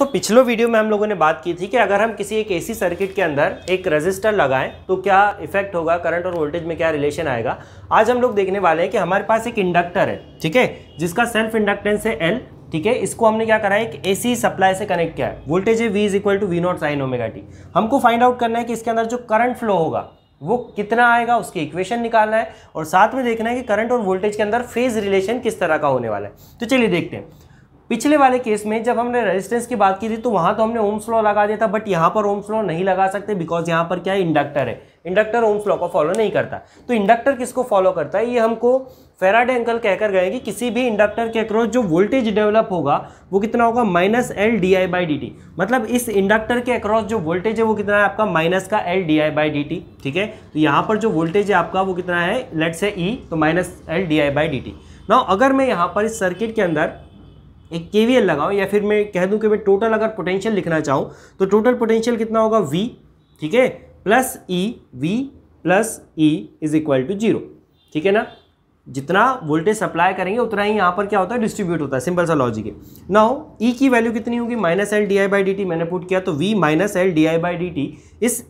तो पिछले वीडियो में हम लोगों ने बात की थी कि अगर हम किसी एक एसी सर्किट के अंदर एक रेजिस्टर लगाएं तो क्या इफेक्ट होगा करंट और वोल्टेज में क्या रिलेशन आएगा आज हम लोग देखने वाले हैं कि हमारे पास एक इंडक्टर है ठीक है जिसका सेल्फ इंडक्टेंस है एल ठीक है इसको हमने क्या करा है एक एसी सप्लाई से कनेक्ट किया है वोल्टेज है V is equal to V not sine omega T हमको फाइंड आउट करना है कि इसके अंदर जो करंट फ्लो होगा वो कितना आएगा उसकी इक्वेशन निकालना है और साथ में देखना है कि करंट और वोल्टेज के अंदर फेज रिलेशन किस तरह का होने वाला है तो चलिए देखते हैं पिछले वाले केस में जब हमने रेजिस्टेंस की बात की थी तो वहाँ तो हमने ओम्स लॉ लगा दिया था बट यहाँ पर ओम्स लॉ नहीं लगा सकते बिकॉज यहाँ पर क्या है इंडक्टर है इंडक्टर ओम्स लॉ को फॉलो नहीं करता तो इंडक्टर किसको फॉलो करता है ये हमको फेराडे अंकल कहकर गए कि किसी भी इंडक्टर के अक्रॉस जो वोल्टेज डेवलप होगा वो कितना होगा minus L D I by D T मतलब इस इंडक्टर के अक्रॉस जो वोल्टेज है वो कितना है आपका माइनस का L D I by D T ठीक है तो यहाँ पर जो वोल्टेज है आपका वो कितना है लेट से ई तो minus L D I by D T ना अगर मैं यहाँ पर इस सर्किट के अंदर एक के लगाओ या फिर मैं कह दूं कि मैं टोटल अगर पोटेंशियल लिखना चाहूं तो टोटल पोटेंशियल कितना होगा वी ठीक है plus E V plus E is equal to zero ठीक है ना जितना वोल्टेज सप्लाई करेंगे उतना ही यहाँ पर क्या होता है डिस्ट्रीब्यूट होता है सिंपल सा लॉजिक है ना हो ई की वैल्यू कितनी होगी minus L D I by D T मैंने पुट किया तो V minus L D I by D T इस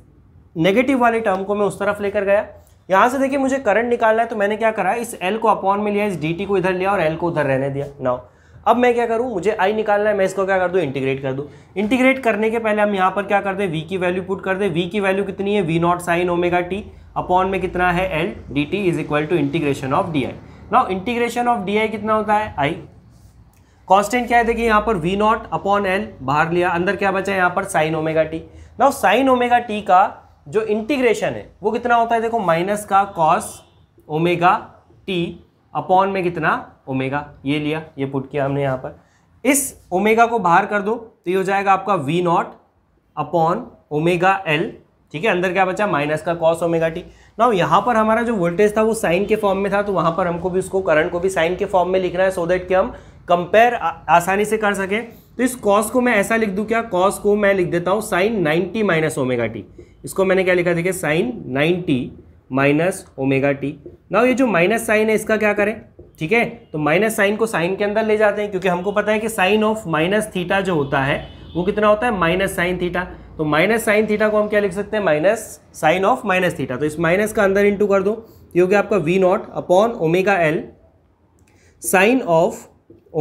नेगेटिव वाले टर्म को मैं उस तरफ लेकर गया यहाँ से देखिए मुझे करंट निकालना है तो मैंने क्या करा इस एल को अपॉन में लिया इस डी को इधर लिया और एल को उधर रहने दिया ना अब मैं क्या करूँ मुझे आई निकालना है मैं इसको क्या कर दूं इंटीग्रेट कर दूँ इंटीग्रेट करने के पहले हम यहाँ पर क्या कर दें वी की वैल्यू पुट कर दें वी की वैल्यू कितनी है V not sine omega T upon में कितना है L D T is equal to integration of D I now integration of D I कितना होता है आई कॉन्स्टेंट क्या है देखिए यहाँ पर वी नॉट अपॉन एल बाहर लिया अंदर क्या बचा है यहाँ पर sine omega T now sine omega T का जो इंटीग्रेशन है वो कितना होता है देखो माइनस का कॉस ओमेगा टी अपॉन में कितना ओमेगा ये लिया ये पुट किया हमने यहाँ पर इस ओमेगा को बाहर कर दो तो ये हो जाएगा आपका V not upon omega L ठीक है अंदर क्या बचा माइनस का कॉस ओमेगा टी ना यहाँ पर हमारा जो वोल्टेज था वो साइन के फॉर्म में था तो वहाँ पर हमको भी उसको करंट को भी साइन के फॉर्म में लिखना है सो देट कि हम कंपेयर आसानी से कर सकें तो इस कॉस को मैं ऐसा लिख दूँ क्या कॉस को मैं लिख देता हूँ sine ninety minus omega T इसको मैंने क्या लिखा देखिए sine ninety minus omega T ना ये जो माइनस साइन है इसका क्या करें ठीक है तो माइनस साइन को साइन के अंदर ले जाते हैं क्योंकि हमको पता है कि साइन ऑफ माइनस थीटा जो होता है वो कितना होता है माइनस साइन थीटा तो माइनस साइन थीटा को हम क्या लिख सकते हैं minus sine of minus theta तो इस माइनस का अंदर इंटू कर दो ये हो गया आपका V not upon omega L sine of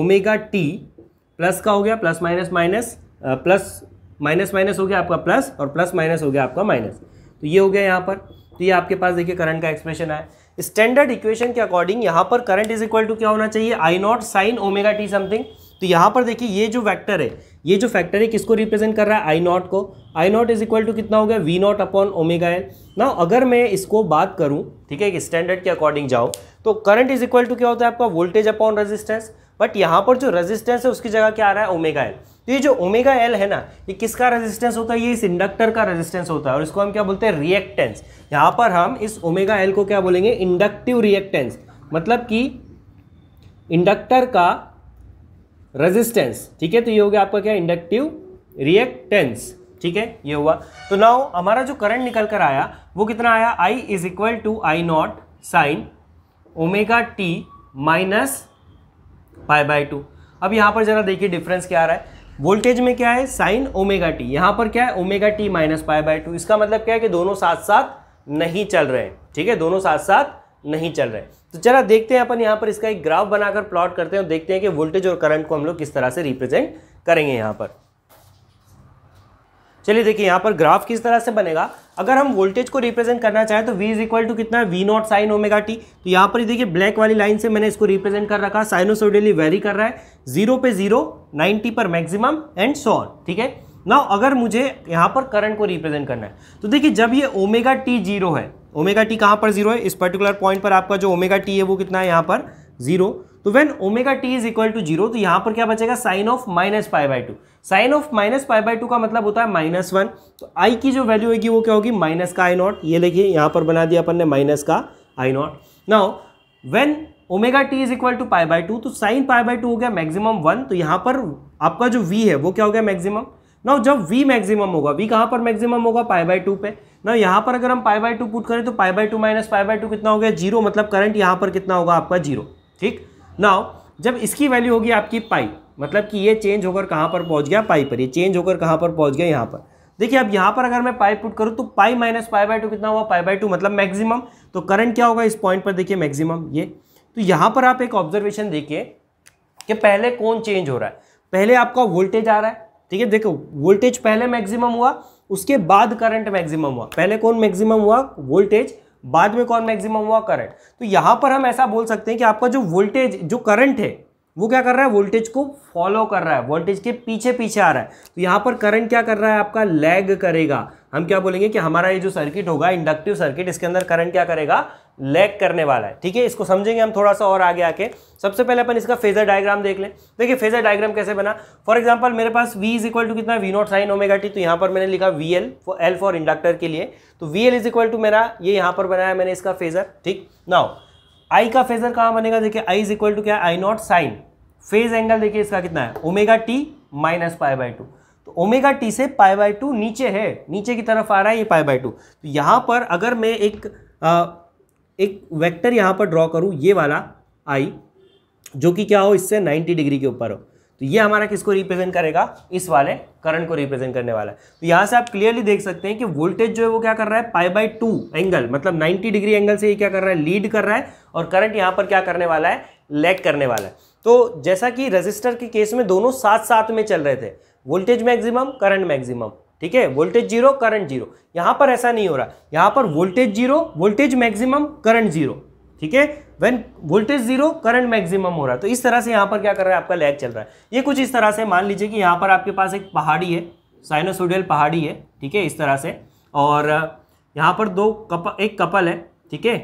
omega T plus का हो गया plus minus minus plus minus minus हो गया आपका प्लस और प्लस माइनस हो गया आपका माइनस तो ये हो गया यहाँ पर तो ये आपके पास देखिए करंट का एक्सप्रेशन है स्टैंडर्ड इक्वेशन के अकॉर्डिंग यहाँ पर करंट इज इक्वल टू क्या होना चाहिए I not sine omega T something तो यहाँ पर देखिए ये जो वैक्टर है ये जो फैक्टर है किसको रिप्रेजेंट कर रहा है आई नॉट को I not is equal to कितना हो गया V not upon omega L ना अगर मैं इसको बात करूँ ठीक है स्टैंडर्ड के अकॉर्डिंग जाओ तो करंट इज इक्वल टू क्या होता है आपका वोल्टेज अपॉन रेजिस्टेंस बट यहाँ पर जो रेजिस्टेंस है उसकी जगह क्या आ रहा है ओमेगा एल तो ये जो ओमेगा एल है ना ये किसका रेजिस्टेंस होता है ये इस इंडक्टर का रेजिस्टेंस होता है और इसको हम क्या बोलते हैं रिएक्टेंस यहाँ पर हम इस ओमेगा एल को क्या बोलेंगे इंडक्टिव रिएक्टेंस मतलब कि इंडक्टर का रेजिस्टेंस ठीक है तो ये हो गया आपका क्या इंडक्टिव रिएक्टेंस ठीक है ये हुआ तो नाउ हमारा जो करंट निकल कर आया वो कितना आया I is equal to I not sine omega T minus pi by two अब यहाँ पर जरा देखिए डिफरेंस क्या आ रहा है वोल्टेज में क्या है साइन ओमेगा टी यहाँ पर क्या है omega T minus pi by two इसका मतलब क्या है कि दोनों साथ साथ नहीं चल रहे हैं ठीक है दोनों साथ साथ नहीं चल रहे तो चला देखते हैं अपन यहाँ पर इसका एक ग्राफ बनाकर प्लॉट करते हैं और देखते हैं कि वोल्टेज और करंट को हम लोग किस तरह से रिप्रेजेंट करेंगे यहाँ पर चलिए देखिए यहाँ पर ग्राफ किस तरह से बनेगा अगर हम वोल्टेज को रिप्रेजेंट करना चाहें तो V इज इक्वल टू कितना है V not sine omega T तो यहाँ पर देखिए ब्लैक वाली लाइन से मैंने इसको रिप्रेजेंट कर रखा साइनोसोडली वेरी कर रहा है जीरो पे जीरो नाइन्टी पर मैक्सिमम एंड सॉन ठीक है ना अगर मुझे यहाँ पर करंट को रिप्रेजेंट करना है तो देखिए जब ये ओमेगा टी जीरो है ओमेगा टी कहाँ पर जीरो है इस पर्टिकुलर पॉइंट पर आपका जो ओमेगा टी है वो कितना है यहाँ पर जीरो तो when omega T is equal to zero तो यहां पर क्या बचेगा sine of minus five by two sine of minus five by two का मतलब होता है माइनस वन तो आई की जो वैल्यू होगी वो क्या होगी माइनस का आई नॉट ये देखिए यहां पर बना दिया अपन ने माइनस का I not now when omega T is equal to pi by two तो साइन पाई बाई टू हो गया मैक्सिमम वन तो यहां पर आपका जो वी है वो क्या हो गया मैक्सिमम ना जब वी मैक्सिमम होगा वी कहां पर मैक्सिमम होगा पाई बाई टू पे ना यहां पर अगर हम पाई बाई टू पुट करें तो pi by two minus pi by two कितना हो गया जीरो मतलब करंट यहां पर कितना होगा आपका जीरो ठीक नाउ जब इसकी वैल्यू होगी आपकी पाई मतलब कि ये चेंज होकर कहाँ पर पहुँच गया पाई पर ये चेंज होकर कहाँ पर पहुँच गया यहाँ पर देखिए अब यहाँ पर अगर मैं पाई पुट करूँ तो pi minus pi by two कितना हुआ पाई बाई टू मतलब मैक्सिमम तो करंट क्या होगा इस पॉइंट पर देखिए मैक्सिमम ये तो यहाँ पर आप एक ऑब्जर्वेशन देखिए कि पहले कौन चेंज हो रहा है पहले आपका वोल्टेज आ रहा है ठीक है देखो वोल्टेज पहले मैक्सिमम हुआ उसके बाद करंट मैक्सिमम हुआ पहले कौन मैक्सिमम हुआ वोल्टेज बाद में कौन मैक्सिमम हुआ करंट तो यहां पर हम ऐसा बोल सकते हैं कि आपका जो वोल्टेज जो करंट है वो क्या कर रहा है वोल्टेज को फॉलो कर रहा है वोल्टेज के पीछे पीछे आ रहा है तो यहां पर करंट क्या कर रहा है आपका लैग करेगा हम क्या बोलेंगे कि हमारा ये जो सर्किट होगा इंडक्टिव सर्किट इसके अंदर करंट क्या करेगा लैग करने वाला है ठीक है इसको समझेंगे हम थोड़ा सा और आगे आके सबसे पहले अपन इसका फेजर डायग्राम देख लें देखिए फेजर डायग्राम कैसे बना फॉर एग्जांपल मेरे पास v इज इक्वल टू कितना V not sine omega T तो यहाँ पर मैंने लिखा V L for L for inductor के लिए तो V L is equal to मेरा ये यहाँ पर बनाया मैंने इसका फेजर ठीक नाउ आई का फेजर कहाँ बनेगा देखिए आई इज इक्वल टू क्या I not sine phase angle देखिए इसका कितना है omega T minus pi by two तो ओमेगा टी से पाई बाई टू नीचे है नीचे की तरफ आ रहा है ये पाई बाई टू तो यहाँ पर अगर मैं एक एक वेक्टर यहाँ पर ड्रॉ करूँ ये वाला आई जो कि क्या हो इससे 90 डिग्री के ऊपर हो तो ये हमारा किसको रिप्रेजेंट करेगा इस वाले करंट को रिप्रेजेंट करने वाला है तो यहाँ से आप क्लियरली देख सकते हैं कि वोल्टेज जो है वो क्या कर रहा है पाई बाई टू एंगल मतलब 90 डिग्री एंगल से ये क्या कर रहा है लीड कर रहा है और करंट यहाँ पर क्या करने वाला है लेग करने वाला है तो जैसा कि रजिस्टर के केस में दोनों साथ साथ में चल रहे थे वोल्टेज मैक्सिमम करंट मैक्सिमम ठीक है वोल्टेज जीरो करंट जीरो यहां पर ऐसा नहीं हो रहा यहां पर voltage zero voltage maximum current zero ठीक है when voltage zero current maximum हो रहा है तो इस तरह से यहां पर क्या कर रहा है आपका लैग चल रहा है ये कुछ इस तरह से मान लीजिए कि यहां पर आपके पास एक पहाड़ी है साइनोसोडियल पहाड़ी है ठीक है इस तरह से और यहां पर दो कप एक कपल है ठीक है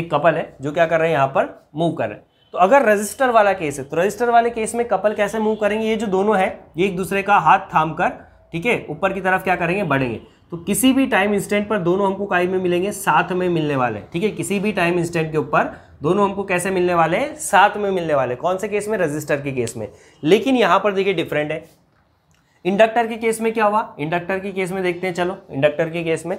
एक कपल है जो क्या कर रहे हैं यहां पर मूव कर रहे हैं तो अगर रजिस्टर वाला केस है तो रजिस्टर वाले केस में कपल कैसे मूव करेंगे ये जो दोनों है ये एक दूसरे का हाथ थाम कर ठीक है ऊपर की तरफ क्या करेंगे बढ़ेंगे तो किसी भी टाइम इंस्टेंट पर दोनों हमको काई में मिलेंगे साथ में मिलने वाले ठीक है किसी भी टाइम इंस्टेंट के ऊपर दोनों हमको कैसे मिलने वाले हैं साथ में मिलने वाले कौन से केस में रजिस्टर के केस में लेकिन यहाँ पर देखिए डिफरेंट है इंडक्टर के केस में क्या हुआ इंडक्टर के केस में देखते हैं चलो इंडक्टर के केस में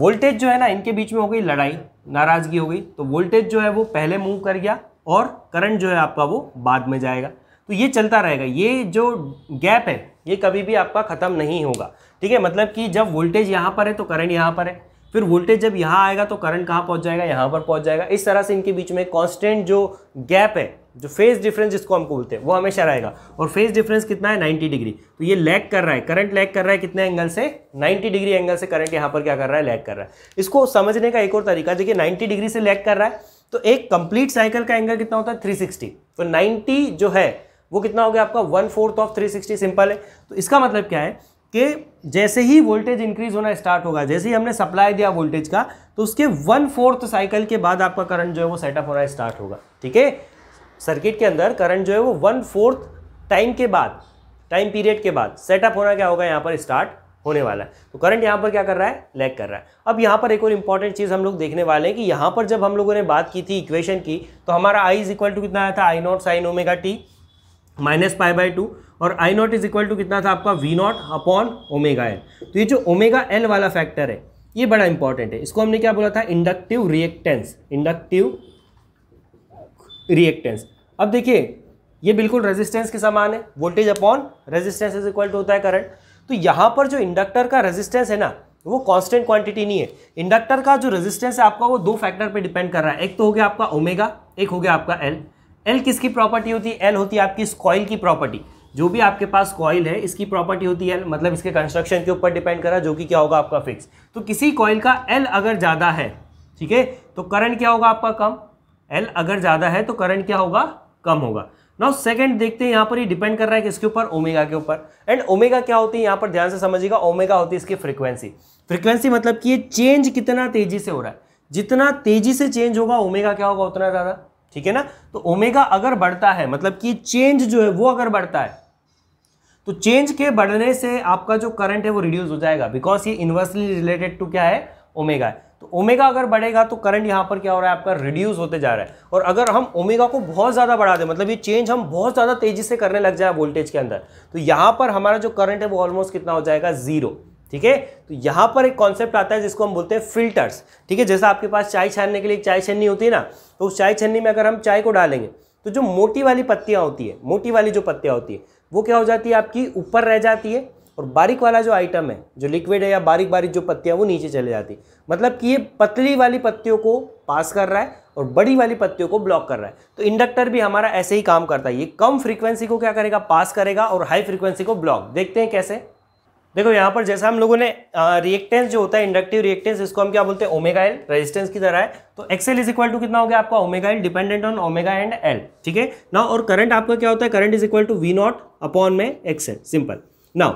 वोल्टेज जो है ना इनके बीच में हो गई लड़ाई नाराजगी हो गई तो वोल्टेज जो है वो पहले मूव कर गया और करंट जो है आपका वो बाद में जाएगा तो ये चलता रहेगा ये जो गैप है ये कभी भी आपका ख़त्म नहीं होगा ठीक है मतलब कि जब वोल्टेज यहाँ पर है तो करंट यहाँ पर है फिर वोल्टेज जब यहाँ आएगा तो करंट कहाँ पहुँच जाएगा यहाँ पर पहुँच जाएगा इस तरह से इनके बीच में कॉन्स्टेंट जो गैप है जो फेज डिफरेंस जिसको हमको बोलते हैं वो हमेशा रहेगा और फेज डिफरेंस कितना है 90 डिग्री तो ये लैग कर रहा है करंट लैग कर रहा है कितने एंगल से 90 डिग्री एंगल से करंट यहाँ पर क्या कर रहा है लैग कर रहा है इसको समझने का एक और तरीका देखिए नाइन्टी डिग्री से लैग कर रहा है तो एक कंप्लीट साइकिल का एंगल कितना होता है थ्री तो नाइन्टी जो है वो कितना हो गया आपका one fourth of three sixty simple है तो इसका मतलब क्या है कि जैसे ही वोल्टेज इंक्रीज होना स्टार्ट होगा जैसे ही हमने सप्लाई दिया वोल्टेज का तो उसके वन फोर्थ साइकिल के बाद आपका करंट जो है वो सेटअप होना स्टार्ट होगा ठीक है सर्किट के अंदर करंट जो है वो वन फोर्थ टाइम के बाद टाइम पीरियड के बाद सेटअप होना क्या होगा यहाँ पर स्टार्ट होने वाला है तो करंट यहाँ पर क्या कर रहा है लैग कर रहा है अब यहाँ पर एक और इंपॉर्टेंट चीज़ हम लोग देखने वाले हैं कि यहाँ पर जब हम लोगों ने बात की थी इक्वेशन की तो हमारा आई इज इक्वल टू कितना आया था I not sine omega T minus pi by two और I not is equal to कितना था आपका V not upon omega L तो ये जो ओमेगा एल वाला फैक्टर है ये बड़ा इंपॉर्टेंट है इसको हमने क्या बोला था इंडक्टिव रिएक्टेंस इंडक्टिव रिएक्टेंस अब देखिए ये बिल्कुल रेजिस्टेंस के समान है voltage upon resistance is equal to होता है करंट तो यहाँ पर जो इंडक्टर का रेजिस्टेंस है ना वो कांस्टेंट क्वांटिटी नहीं है इंडक्टर का जो रेजिस्टेंस है आपका वो दो फैक्टर पे डिपेंड कर रहा है एक तो हो गया आपका ओमेगा एक हो गया आपका एल एल किसकी प्रॉपर्टी होती है एल होती है आपकी इस कॉइल की प्रॉपर्टी जो भी आपके पास कॉइल है इसकी प्रॉपर्टी होती है एल मतलब इसके कंस्ट्रक्शन के ऊपर डिपेंड करा जो कि क्या होगा आपका फिक्स तो किसी कॉइल का एल अगर ज़्यादा है ठीक है तो करंट क्या होगा आपका कम एल अगर ज़्यादा है तो करंट क्या होगा कम होगा नाउ सेकंड देखते हैं यहाँ पर ही डिपेंड कर रहा है किसके ऊपर ओमेगा के ऊपर एंड ओमेगा क्या होती है यहाँ पर ध्यान से समझिएगा ओमेगा होती है इसकी फ्रीक्वेंसी फ्रीक्वेंसी मतलब कि ये चेंज कितना तेजी से हो रहा है जितना तेजी से चेंज होगा ओमेगा क्या होगा उतना ज़्यादा ठीक है ना तो ओमेगा अगर बढ़ता है मतलब कि चेंज जो है वो अगर बढ़ता है तो चेंज के बढ़ने से आपका जो करंट है वो रिड्यूस हो जाएगा बिकॉज ये इन्वर्सली रिलेटेड टू क्या है ओमेगा है तो ओमेगा अगर बढ़ेगा तो करंट यहां पर क्या हो रहा है आपका रिड्यूस होते जा रहा है और अगर हम ओमेगा को बहुत ज़्यादा बढ़ा दें मतलब ये चेंज हम बहुत ज़्यादा तेजी से करने लग जाए वोल्टेज के अंदर तो यहां पर हमारा जो करंट है वो ऑलमोस्ट कितना हो जाएगा जीरो ठीक है तो यहाँ पर एक कॉन्सेप्ट आता है जिसको हम बोलते हैं फिल्टर्स ठीक है जैसा आपके पास चाय छानने के लिए चाय छन्नी होती है ना तो उस चाय छन्नी में अगर हम चाय को डालेंगे तो जो मोटी वाली पत्तियाँ होती है मोटी वाली जो पत्तियाँ होती है वो क्या हो जाती है आपकी ऊपर रह जाती है और बारीक वाला जो आइटम है जो लिक्विड है या बारीक बारीक जो पत्तियाँ वो नीचे चले जाती है मतलब कि ये पतली वाली पत्तियों को पास कर रहा है और बड़ी वाली पत्तियों को ब्लॉक कर रहा है तो इंडक्टर भी हमारा ऐसे ही काम करता है ये कम फ्रीक्वेंसी को क्या करेगा पास करेगा और हाई फ्रीक्वेंसी को ब्लॉक देखते हैं कैसे देखो यहाँ पर जैसा हम लोगों ने रिएक्टेंस जो होता है इंडक्टिव रिएक्टेंस इसको हम क्या बोलते हैं ओमेगा एल रेजिस्टेंस की तरह है तो एक्सएल इज इक्वल टू कितना हो गया आपका omega L dependent on omega and L ठीक है ना और करंट आपका क्या होता है current is equal to V not upon में एक्सएल सिंपल नाउ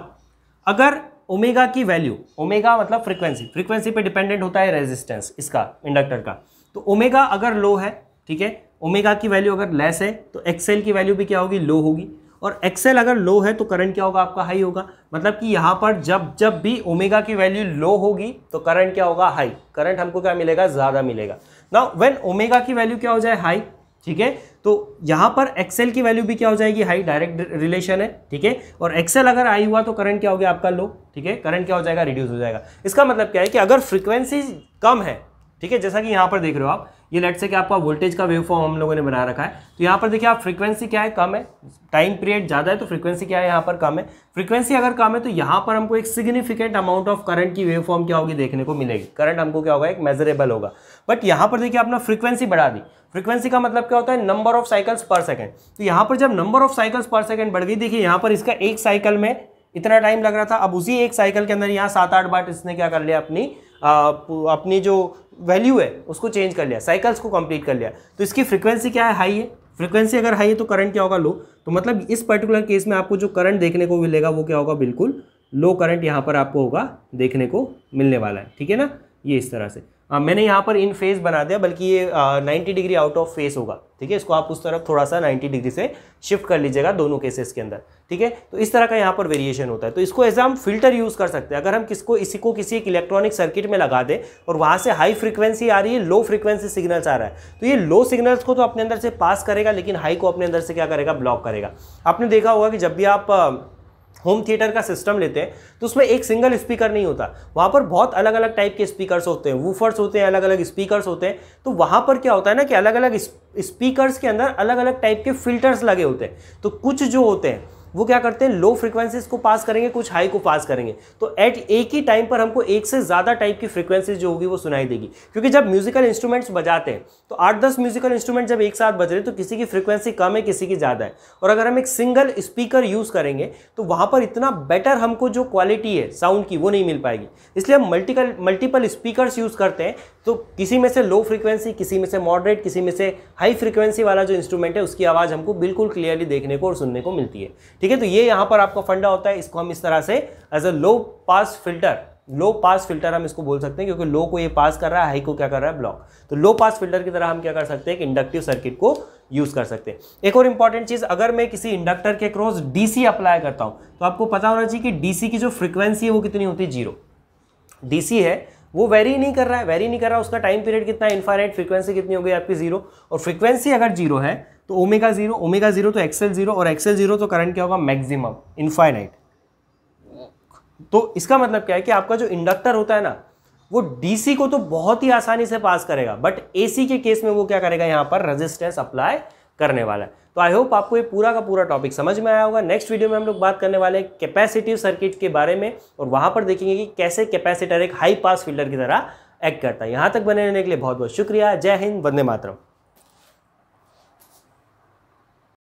अगर ओमेगा की वैल्यू ओमेगा मतलब फ्रिक्वेंसी फ्रिक्वेंसी पर डिपेंडेंट होता है रेजिस्टेंस इसका इंडक्टर का तो ओमेगा अगर लो है ठीक है ओमेगा की वैल्यू अगर लेस है तो एक्सएल की वैल्यू भी क्या होगी लो होगी और एक्सएल अगर लो है तो करंट क्या होगा आपका हाई होगा मतलब कि यहाँ पर जब जब भी ओमेगा की वैल्यू लो होगी तो करंट क्या होगा हाई करंट हमको क्या मिलेगा ज़्यादा मिलेगा ना वेन ओमेगा की वैल्यू क्या हो जाए हाई ठीक है तो यहाँ पर एक्सेल की वैल्यू भी क्या हो जाएगी हाई डायरेक्ट रिलेशन है ठीक है और एक्सेल अगर आई हुआ तो करंट क्या हो गया आपका लो ठीक है करंट क्या हो जाएगा रिड्यूस हो जाएगा इसका मतलब क्या है कि अगर फ्रीक्वेंसी कम है ठीक है जैसा कि यहाँ पर देख रहे हो आप ये लेट से कि आपका वोल्टेज का वेव फॉर्म हम लोगों ने बना रखा है तो यहाँ पर देखिए आप फ्रीक्वेंसी क्या है कम है टाइम पीरियड ज़्यादा है तो फ्रीक्वेंसी क्या है यहाँ पर कम है फ्रीक्वेंसी अगर कम है तो यहाँ पर हमको एक सिग्निफिकेंट अमाउंट ऑफ करंट की वेव फॉर्म क्या होगी देखने को मिलेगी करंट हमको क्या होगा एक मेजरेबल होगा बट यहाँ पर देखिए आपने फ्रीक्वेंसी बढ़ा दी फ्रीक्वेंसी का मतलब क्या होता है number of cycles per second तो यहाँ पर जब number of cycles per second बढ़ गई देखिए यहाँ पर इसका एक साइकिल में इतना टाइम लग रहा था अब उसी एक साइकिल के अंदर यहाँ सात आठ बार इसने क्या कर लिया अपनी अपनी जो वैल्यू है उसको चेंज कर लिया साइकिल्स को कंप्लीट कर लिया तो इसकी फ्रीक्वेंसी क्या है हाई है फ्रीक्वेंसी अगर हाई है तो करंट क्या होगा लो तो मतलब इस पर्टिकुलर केस में आपको जो करंट देखने को मिलेगा वो क्या होगा बिल्कुल लो करंट यहाँ पर आपको होगा देखने को मिलने वाला है ठीक है ना ये इस तरह से आ, हाँ, मैंने यहाँ पर इन फेस बना दिया बल्कि ये ninety degree out of phase होगा ठीक है इसको आप उस तरफ थोड़ा सा नाइन्टी डिग्री से शिफ्ट कर लीजिएगा दोनों केसेस के अंदर ठीक है तो इस तरह का यहाँ पर वेरिएशन होता है तो इसको एज हम फिल्टर यूज़ कर सकते हैं अगर हम किसको इसी को किसी एक इलेक्ट्रॉनिक सर्किट में लगा दें और वहाँ से हाई फ्रिक्वेंसी आ रही है लो फ्रिक्वेंसी सिग्नल्स आ रहा है तो ये लो सिग्नल्स को तो अपने अंदर से पास करेगा लेकिन हाई को अपने अंदर से क्या करेगा ब्लॉक करेगा आपने देखा होगा कि जब भी आप होम थिएटर का सिस्टम लेते हैं तो उसमें एक सिंगल स्पीकर नहीं होता वहाँ पर बहुत अलग अलग टाइप के स्पीकर्स होते हैं वूफर्स होते हैं अलग अलग स्पीकर्स होते हैं तो वहाँ पर क्या होता है ना कि अलग अलग स्पीकर्स के अंदर अलग अलग टाइप के फिल्टर्स लगे होते हैं तो कुछ जो होते हैं वो क्या करते हैं लो फ्रिक्वेंसीज को पास करेंगे कुछ हाई को पास करेंगे तो एट एक ही टाइम पर हमको एक से ज़्यादा टाइप की फ्रिक्वेंसीज जो होगी वो सुनाई देगी क्योंकि जब म्यूजिकल इंस्ट्रूमेंट्स बजाते हैं तो आठ दस म्यूजिकल इंस्ट्रूमेंट जब एक साथ बज रहे हैं तो किसी की फ्रिक्वेंसी कम है किसी की ज़्यादा है और अगर हम एक सिंगल स्पीकर यूज़ करेंगे तो वहाँ पर इतना बेटर हमको जो क्वालिटी है साउंड की वो नहीं मिल पाएगी इसलिए हम मल्टीकल मल्टीपल स्पीकर यूज़ करते हैं तो किसी में से लो फ्रिक्वेंसी किसी में से मॉडरेट किसी में से हाई फ्रिक्वेंसी वाला जो इंस्ट्रूमेंट है उसकी आवाज़ हमको बिल्कुल क्लियरली देखने को और सुनने को मिलती है ठीक है तो ये यहां पर आपका फंडा होता है इसको हम इस तरह से as a low pass filter low pass filter हम इसको बोल सकते हैं क्योंकि लो को ये पास कर रहा है हाई को क्या कर रहा है ब्लॉक तो लो पास फिल्टर की तरह हम क्या कर सकते हैं इंडक्टिव सर्किट को यूज़ कर सकते हैं एक और इंपॉर्टेंट चीज़ अगर मैं किसी इंडक्टर के क्रॉस डीसी अप्लाई करता हूं तो आपको पता होना चाहिए कि डीसी की जो फ्रिक्वेंसी है वो कितनी होती है जीरो डीसी है वो वेरी नहीं कर रहा है वेरी नहीं कर रहा उसका टाइम पीरियड कितना है फ्रीक्वेंसी कितनी हो गई आपकी जीरो और फ्रीक्वेंसी अगर जीरो है तो ओमेगा जीरो ओमेगा जीरो तो एक्सेल जीरो और एक्सेल जीरो तो करंट क्या होगा मैक्सिमम इनफाइनाइट तो इसका मतलब क्या है कि आपका जो इंडक्टर होता है ना वो डीसी को तो बहुत ही आसानी से पास करेगा बट एसी के केस में वो क्या करेगा यहां पर रेजिस्टेंस अप्लाई करने वाला है तो आई होप आपको ये पूरा का पूरा टॉपिक समझ में आया होगा नेक्स्ट वीडियो में हम लोग बात करने वाले हैं कैपेसिटिव सर्किट के बारे में और वहां पर देखेंगे कि कैसे कैपेसिटर एक हाई पास फिल्टर की तरह एक्ट करता है यहां तक बने रहने के लिए बहुत बहुत शुक्रिया जय हिंद वंदे मातरम